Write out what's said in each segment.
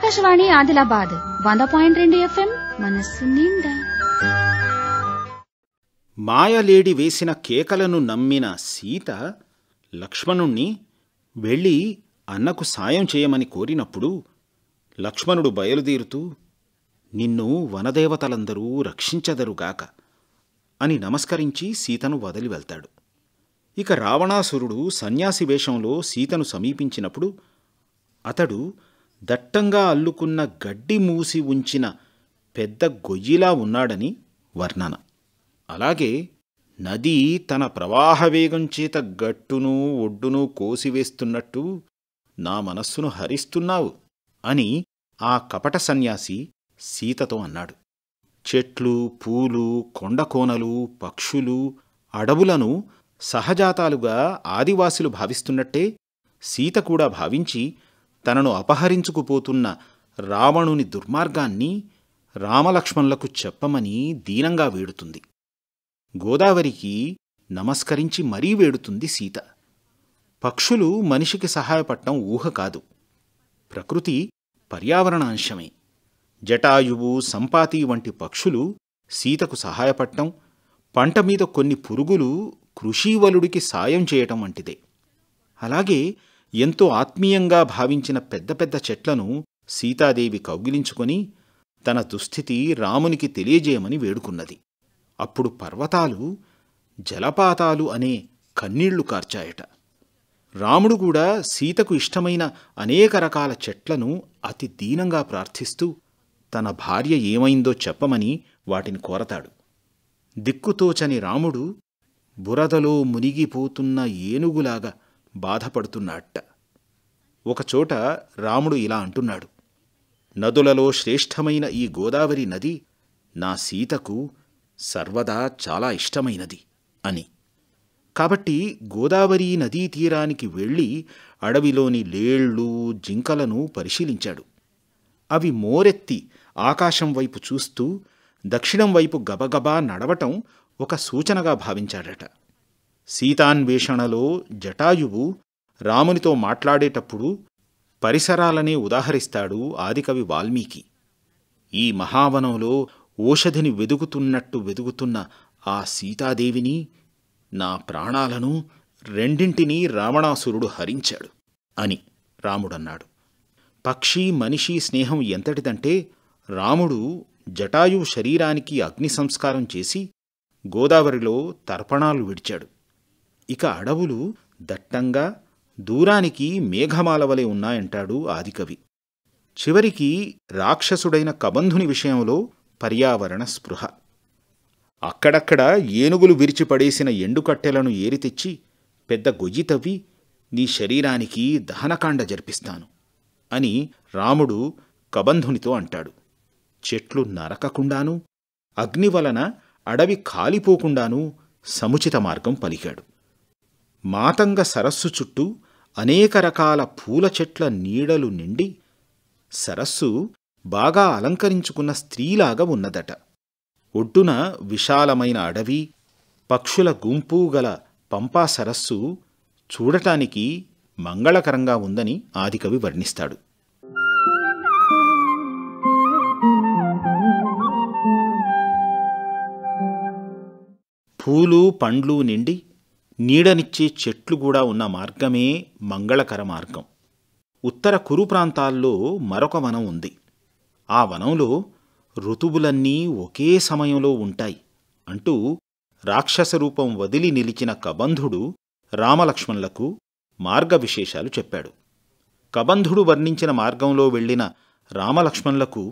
ఆకాశవాణి ఆదిలాబాద్ వంద పాయింట్ రెండు ఎఫ్ఎం మనస్సు నిండా మాయలేడి వేసిన కేకలను నమ్మిన సీత లక్ష్మణుణ్ణి వెళ్ళి అన్నకు సాయం చేయమని కోరినప్పుడు లక్ష్మణుడు బయలుదేరుతూ నిన్ను వనదేవతలందరూ రక్షించదరుగాక అని నమస్కరించి సీతను వదిలి వెళ్తాడు ఇక రావణాసురుడు సన్యాసి వేషంలో సీతను సమీపించినప్పుడు అతడు దట్టంగా అల్లుకున్న గడ్డి మూసి ఉంచిన పెద్ద గొయ్యిలా ఉన్నాడని వర్ణన అలాగే నది తన ప్రవాహ వేగం చేత గట్టును ఒడ్డును కోసివేస్తున్నట్టు నా మనస్సును హరిస్తున్నావు అని ఆ కపట సన్యాసి సీతతో అన్నాడు చెట్లు పూలు కొండకోనలు పక్షులు అడవులను సహజాతాలుగా ఆదివాసులు భావిస్తున్నట్టే సీత కూడా భావించి తనను అపహరించుకుపోతున్న రావణుని దుర్మార్గాన్ని రామలక్ష్మణులకు చెప్పమని దీనంగా వేడుతుంది గోదావరికి నమస్కరించి మరీ వేడుతుంది సీత పక్షులు మనిషికి సహాయపడటం ఊహ కాదు ప్రకృతి పర్యావరణ అంశమే జటాయువు సంపాతి వంటి పక్షులు సీతకు సహాయపడటం పంట మీద కొన్ని పురుగులు కృషీవలుడికి సాయం చేయటం వంటిదే అలాగే ఎంతో ఆత్మీయంగా భావించిన పెద్ద పెద్ద చెట్లను సీతాదేవి కౌగిలించుకొని తన దుస్థితి రామునికి తెలియజేయమని వేడుకున్నది అప్పుడు పర్వతాలు జలపాతాలు అనే కన్నీళ్లు కార్చాయట రాముడు కూడా సీతకు ఇష్టమైన అనేక రకాల చెట్లను అతి దీనంగా ప్రార్థిస్తూ తన భార్య ఏమైందో చెప్పమని వాటిని కోరతాడు దిక్కుతోచని రాముడు బురదలో మునిగిపోతున్న ఏనుగులాగా బాధపడుతున్నట్ట ఒకచోట రాముడు ఇలా అంటున్నాడు నదులలో శ్రేష్టమైన ఈ గోదావరి నది నా సీతకు సర్వదా చాలా ఇష్టమైనది అని కాబట్టి గోదావరి నదీ తీరానికి వెళ్ళి అడవిలోని లేళ్ళు జింకలను పరిశీలించాడు అవి మోరెత్తి ఆకాశం వైపు చూస్తూ దక్షిణం వైపు గబగబా నడవటం ఒక సూచనగా భావించాడట సీతాన్వేషణలో జటాయువు రామునితో మాట్లాడేటప్పుడు పరిసరాలనే ఉదాహరిస్తాడు ఆదికవి వాల్మీకి ఈ మహావనంలో ఓషధిని వెదుగుతున్నట్టు వెదుగుతున్న ఆ సీతాదేవిని నా ప్రాణాలను రెండింటినీ రావణాసురుడు హరించాడు అని రాముడన్నాడు పక్షి మనిషి స్నేహం ఎంతటిదంటే రాముడు జటాయు శరీరానికి అగ్ని సంస్కారం చేసి గోదావరిలో తర్పణాలు విడిచాడు ఇక అడవులు దట్టంగా దూరానికి మేఘమాల వలె ఉన్నాయంటాడు ఆదికవి చివరికి రాక్షసుడైన కబంధుని విషయంలో పర్యావరణ స్పృహ అక్కడక్కడ ఏనుగులు విరిచిపడేసిన ఎండుకట్టెలను తెచ్చి పెద్ద గొయ్యి తవ్వి నీ శరీరానికి దహనకాండ జరిపిస్తాను అని రాముడు కబంధునితో అంటాడు చెట్లు నరకకుండాను అగ్నివలన అడవి కాలిపోకుండాను సముచిత మార్గం పలికాడు మాతంగ సరస్సు చుట్టూ అనేక రకాల పూల చెట్ల నీడలు నిండి సరస్సు బాగా అలంకరించుకున్న స్త్రీలాగా ఉన్నదట ఒడ్డున విశాలమైన అడవి పక్షుల గుంపు గల పంపా సరస్సు చూడటానికి మంగళకరంగా ఉందని ఆదికవి వర్ణిస్తాడు పూలు పండ్లు నిండి నీడనిచ్చే చెట్లు కూడా ఉన్న మార్గమే మంగళకర మార్గం ఉత్తర కురు ప్రాంతాల్లో మరొక వనం ఉంది ఆ వనంలో ఋతువులన్నీ ఒకే సమయంలో ఉంటాయి అంటూ రాక్షస రూపం వదిలి నిలిచిన కబంధుడు రామలక్ష్మణులకు మార్గవిశేషాలు చెప్పాడు కబంధుడు వర్ణించిన మార్గంలో వెళ్లిన రామలక్ష్మణులకు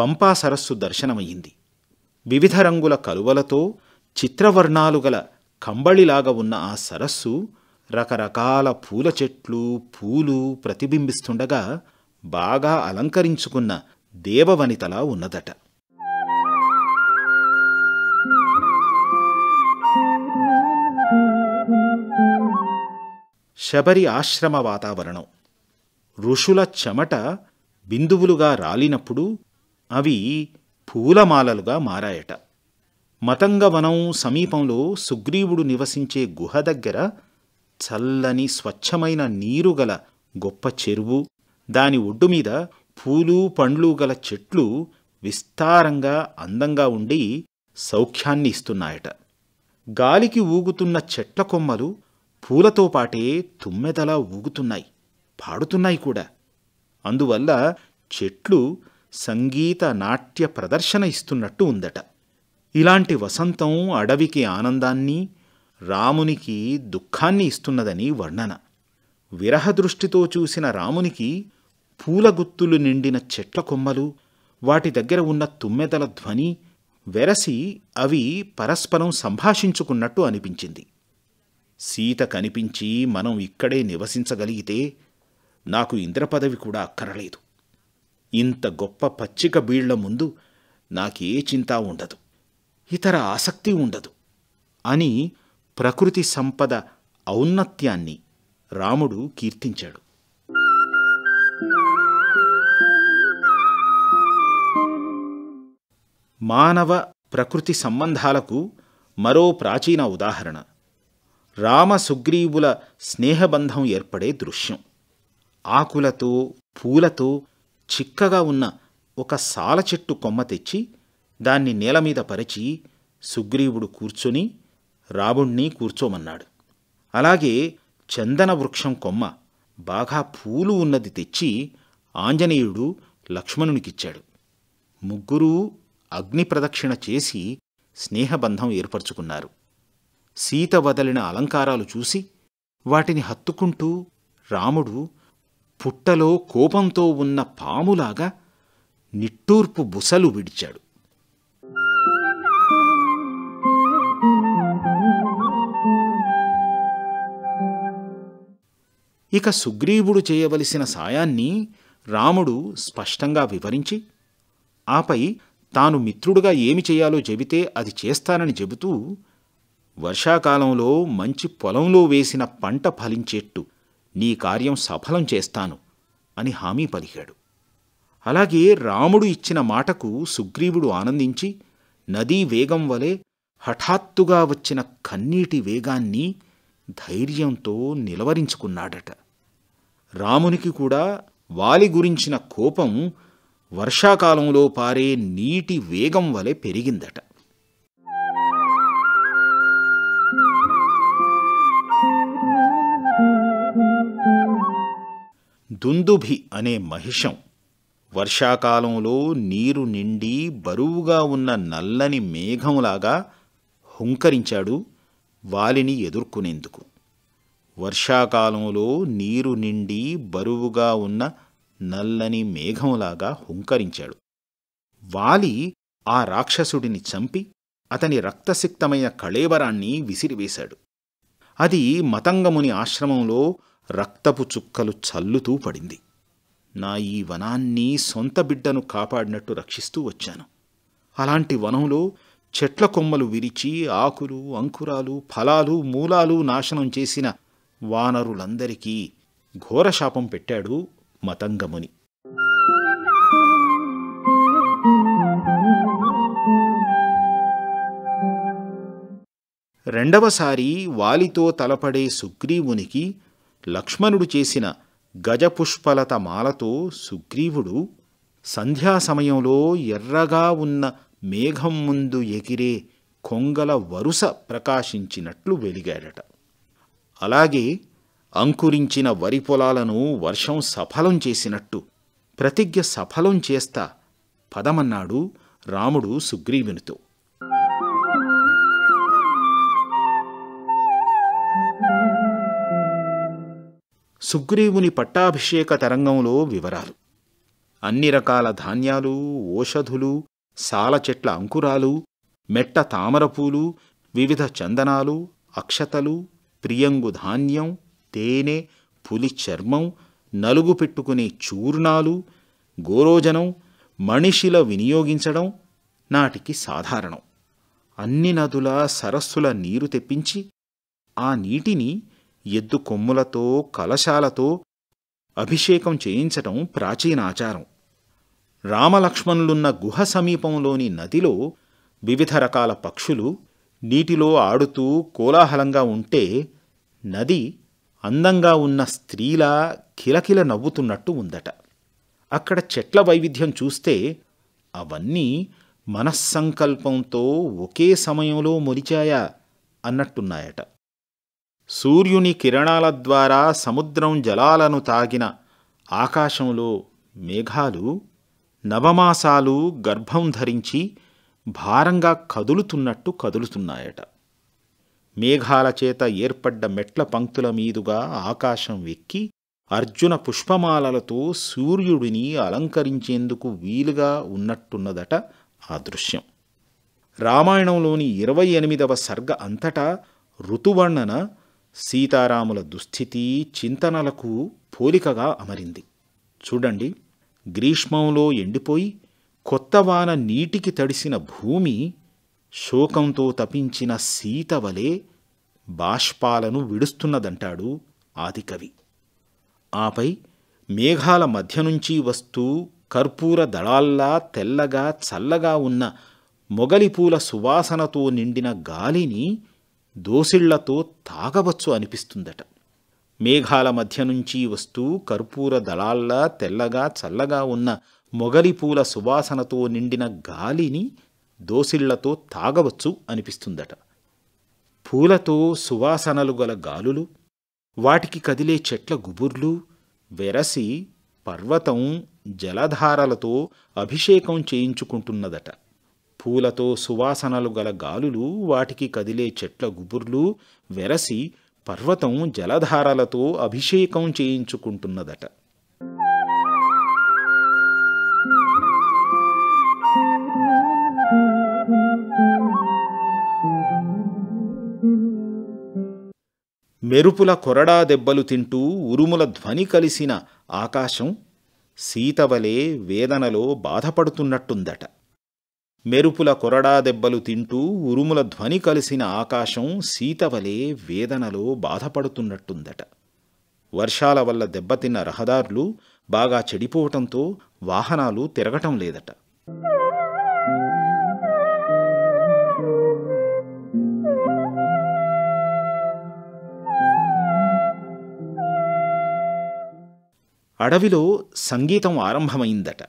పంపా సరస్సు దర్శనమయ్యింది వివిధ రంగుల కలువలతో చిత్రవర్ణాలు గల కంబళిలాగా ఉన్న ఆ సరస్సు రకరకాల పూల చెట్లు పూలు ప్రతిబింబిస్తుండగా బాగా అలంకరించుకున్న దేవవనితలా ఉన్నదట శబరి ఆశ్రమ వాతావరణం ఋషుల చెమట బిందువులుగా రాలినప్పుడు అవి పూలమాలలుగా మారాయట మతంగవనం సమీపంలో సుగ్రీవుడు నివసించే గుహ దగ్గర చల్లని స్వచ్ఛమైన నీరు గల గొప్ప చెరువు దాని ఒడ్డు మీద పూలు పండ్లు గల చెట్లు విస్తారంగా అందంగా ఉండి సౌఖ్యాన్ని ఇస్తున్నాయట గాలికి ఊగుతున్న చెట్ల కొమ్మలు పూలతో పాటే తుమ్మెదలా ఊగుతున్నాయి పాడుతున్నాయి కూడా అందువల్ల చెట్లు సంగీత నాట్య ప్రదర్శన ఇస్తున్నట్టు ఉందట ఇలాంటి వసంతం అడవికి ఆనందాన్ని రామునికి దుఃఖాన్ని ఇస్తున్నదని వర్ణన విరహదృష్టితో చూసిన రామునికి పూలగుత్తులు నిండిన చెట్ల కొమ్మలు వాటి దగ్గర ఉన్న తుమ్మెదల ధ్వని వెరసి అవి పరస్పరం సంభాషించుకున్నట్టు అనిపించింది సీత కనిపించి మనం ఇక్కడే నివసించగలిగితే నాకు ఇంద్రపదవి కూడా అక్కరలేదు ఇంత గొప్ప పచ్చిక బీళ్ల ముందు నాకే చింత ఉండదు ఇతర ఆసక్తి ఉండదు అని ప్రకృతి సంపద ఔన్నత్యాన్ని రాముడు కీర్తించాడు మానవ ప్రకృతి సంబంధాలకు మరో ప్రాచీన ఉదాహరణ రామ సుగ్రీవుల స్నేహబంధం ఏర్పడే దృశ్యం ఆకులతో పూలతో చిక్కగా ఉన్న ఒక సాల చెట్టు కొమ్మ తెచ్చి దాన్ని నేలమీద పరిచి సుగ్రీవుడు కూర్చొని రాముణ్ణి కూర్చోమన్నాడు అలాగే చందన వృక్షం కొమ్మ బాగా పూలు ఉన్నది తెచ్చి ఆంజనేయుడు లక్ష్మణునికిచ్చాడు ముగ్గురూ అగ్ని ప్రదక్షిణ చేసి స్నేహబంధం ఏర్పరచుకున్నారు సీత వదలిన అలంకారాలు చూసి వాటిని హత్తుకుంటూ రాముడు పుట్టలో కోపంతో ఉన్న పాములాగా నిట్టూర్పు బుసలు విడిచాడు ఇక సుగ్రీవుడు చేయవలసిన సాయాన్ని రాముడు స్పష్టంగా వివరించి ఆపై తాను మిత్రుడుగా ఏమి చేయాలో చెబితే అది చేస్తానని చెబుతూ వర్షాకాలంలో మంచి పొలంలో వేసిన పంట ఫలించేట్టు నీ కార్యం సఫలం చేస్తాను అని హామీ పలికాడు అలాగే రాముడు ఇచ్చిన మాటకు సుగ్రీవుడు ఆనందించి నదీ వేగం వలె హఠాత్తుగా వచ్చిన కన్నీటి వేగాన్ని ధైర్యంతో నిలవరించుకున్నాడట రామునికి కూడా వాలి గురించిన కోపం వర్షాకాలంలో పారే నీటి వేగం వలె పెరిగిందట దుందుభి అనే మహిషం వర్షాకాలంలో నీరు నిండి బరువుగా ఉన్న నల్లని మేఘంలాగా హుంకరించాడు వాలిని ఎదుర్కొనేందుకు వర్షాకాలంలో నీరు నిండి బరువుగా ఉన్న నల్లని మేఘంలాగా హుంకరించాడు వాలి ఆ రాక్షసుడిని చంపి అతని రక్తసిక్తమైన కళేబరాన్ని విసిరివేశాడు అది మతంగముని ఆశ్రమంలో రక్తపు చుక్కలు చల్లుతూ పడింది నా ఈ వనాన్ని సొంత బిడ్డను కాపాడినట్టు రక్షిస్తూ వచ్చాను అలాంటి వనంలో చెట్ల కొమ్మలు విరిచి ఆకులు అంకురాలు ఫలాలు మూలాలు నాశనం చేసిన వానరులందరికీ ఘోరశాపం పెట్టాడు మతంగముని రెండవసారి వాలితో తలపడే సుగ్రీవునికి లక్ష్మణుడు చేసిన గజపుష్పలత మాలతో సుగ్రీవుడు సంధ్యా సమయంలో ఎర్రగా ఉన్న మేఘం ముందు ఎగిరే కొంగల వరుస ప్రకాశించినట్లు వెలిగాడట అలాగే అంకురించిన వరి పొలాలను వర్షం సఫలం చేసినట్టు ప్రతిజ్ఞ సఫలం చేస్తా పదమన్నాడు రాముడు సుగ్రీవునితో సుగ్రీవుని పట్టాభిషేక తరంగంలో వివరాలు అన్ని రకాల ధాన్యాలు ఓషధులు సాల చెట్ల అంకురాలు మెట్ట తామరపూలు వివిధ చందనాలు అక్షతలు ప్రియంగు ధాన్యం తేనె పులి చర్మం నలుగు పెట్టుకునే చూర్ణాలు గోరోజనం మనిషిల వినియోగించడం నాటికి సాధారణం అన్ని నదుల సరస్సుల నీరు తెప్పించి ఆ నీటిని ఎద్దు కొమ్ములతో కలశాలతో అభిషేకం చేయించటం ప్రాచీనాచారం రామలక్ష్మణులున్న గుహ సమీపంలోని నదిలో వివిధ రకాల పక్షులు నీటిలో ఆడుతూ కోలాహలంగా ఉంటే నది అందంగా ఉన్న స్త్రీలా కిలకిల నవ్వుతున్నట్టు ఉందట అక్కడ చెట్ల వైవిధ్యం చూస్తే అవన్నీ మనస్సంకల్పంతో ఒకే సమయంలో మొలిచాయా అన్నట్టున్నాయట సూర్యుని కిరణాల ద్వారా సముద్రం జలాలను తాగిన ఆకాశంలో మేఘాలు నవమాసాలు గర్భం ధరించి భారంగా కదులుతున్నట్టు కదులుతున్నాయట మేఘాల చేత ఏర్పడ్డ మెట్ల పంక్తుల మీదుగా ఆకాశం వెక్కి అర్జున పుష్పమాలలతో సూర్యుడిని అలంకరించేందుకు వీలుగా ఉన్నట్టున్నదట ఆ దృశ్యం రామాయణంలోని ఇరవై ఎనిమిదవ సర్గ అంతటా ఋతువర్ణన సీతారాముల దుస్థితి చింతనలకు పోలికగా అమరింది చూడండి గ్రీష్మంలో ఎండిపోయి కొత్తవాన నీటికి తడిసిన భూమి శోకంతో తపించిన సీతవలే బాష్పాలను విడుస్తున్నదంటాడు ఆదికవి ఆపై మేఘాల మధ్య నుంచి వస్తూ కర్పూర దళాల్లా తెల్లగా చల్లగా ఉన్న మొగలిపూల సువాసనతో నిండిన గాలిని దోసిళ్లతో తాగవచ్చు అనిపిస్తుందట మేఘాల మధ్య నుంచి వస్తూ కర్పూర దళాల్లా తెల్లగా చల్లగా ఉన్న మొగలిపూల సువాసనతో నిండిన గాలిని దోసిళ్లతో తాగవచ్చు అనిపిస్తుందట పూలతో సువాసనలు గల గాలులు వాటికి కదిలే చెట్ల గుబుర్లు వెరసి పర్వతం జలధారలతో అభిషేకం చేయించుకుంటున్నదట పూలతో సువాసనలు గల గాలులు వాటికి కదిలే చెట్ల గుబుర్లు వెరసి పర్వతం జలధారలతో అభిషేకం చేయించుకుంటున్నదట మెరుపుల కొరడా దెబ్బలు తింటూ ఉరుముల ధ్వని కలిసిన ఆకాశం సీతవలే వేదనలో బాధపడుతున్నట్టుందట మెరుపుల కొరడా దెబ్బలు తింటూ ఉరుముల ధ్వని కలిసిన ఆకాశం సీతవలే వేదనలో బాధపడుతున్నట్టుందట వర్షాల వల్ల దెబ్బతిన్న రహదారులు బాగా చెడిపోవటంతో వాహనాలు తిరగటం లేదట అడవిలో సంగీతం ఆరంభమైందట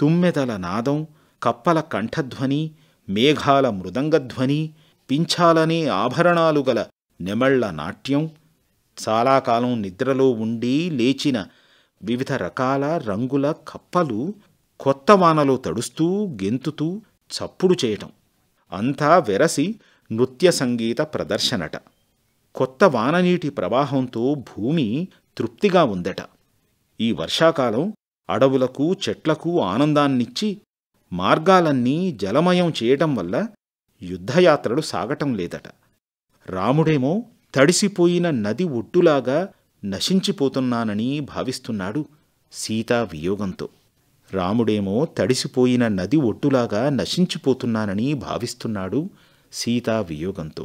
తుమ్మెదల నాదం కప్పల కంఠధ్వని మేఘాల మృదంగధ్వని పించాలనే ఆభరణాలు గల నెమళ్ల నాట్యం చాలాకాలం నిద్రలో ఉండి లేచిన వివిధ రకాల రంగుల కప్పలు కొత్త వానలో తడుస్తూ గెంతుతూ చప్పుడు చేయటం అంతా వెరసి నృత్య సంగీత ప్రదర్శనట కొత్త వాననీటి ప్రవాహంతో భూమి తృప్తిగా ఉందట ఈ వర్షాకాలం అడవులకు చెట్లకు ఆనందాన్నిచ్చి మార్గాలన్నీ జలమయం చేయటం వల్ల యుద్ధయాత్రలు సాగటం లేదట రాముడేమో తడిసిపోయిన నది ఒడ్డులాగా నశించిపోతున్నానని భావిస్తున్నాడు సీతా వియోగంతో రాముడేమో తడిసిపోయిన నది ఒడ్డులాగా నశించిపోతున్నానని భావిస్తున్నాడు సీతా వియోగంతో